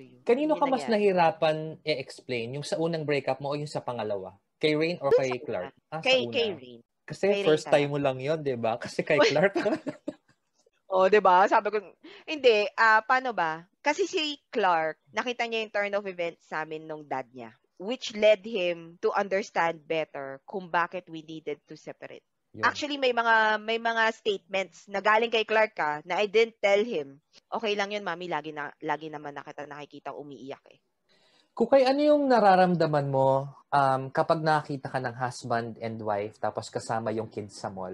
to you. Kanino ka mas nahirapan i-explain? Yung sa unang breakup mo o yung sa pangalawa? Kay Rain or kay Clark? Ah, kay, kay Rain. Kasi kay first Rain time mo lang yon di ba? Kasi kay Clark. oh, di ba? Sabi ko, hindi, uh, paano ba? Kasi si Clark, nakita niya yung turn of events sa amin nung dad niya which led him to understand better kung bakit we needed to separate. Yun. Actually may mga may mga statements na galing kay Clark ka ah, na I didn't tell him. Okay lang 'yun, mami, lagi na lagi naman nakita nakikita umiiyak eh. Kukay, ano yung nararamdaman mo um, kapag nakita ka ng husband and wife tapos kasama yung kids sa mall?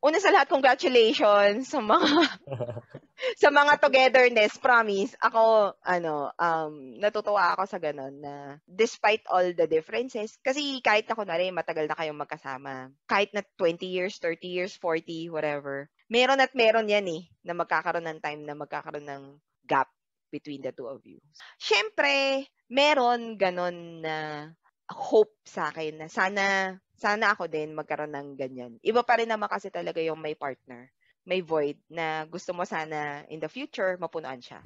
Una sa lahat, congratulations sa mga sa mga togetherness, promise, ako, ano, um, natutuwa ako sa ganun na despite all the differences, kasi kahit ako na rin, matagal na kayong magkasama. Kahit na 20 years, 30 years, 40, whatever. Meron at meron yan eh, na magkakaroon ng time na magkakaroon ng gap between the two of you. Siyempre, meron ganun na hope sa akin na sana sana ako din magkaroon ng ganyan. Iba pa rin naman kasi talaga yung may partner may void na gusto mo sana in the future mapunuan siya.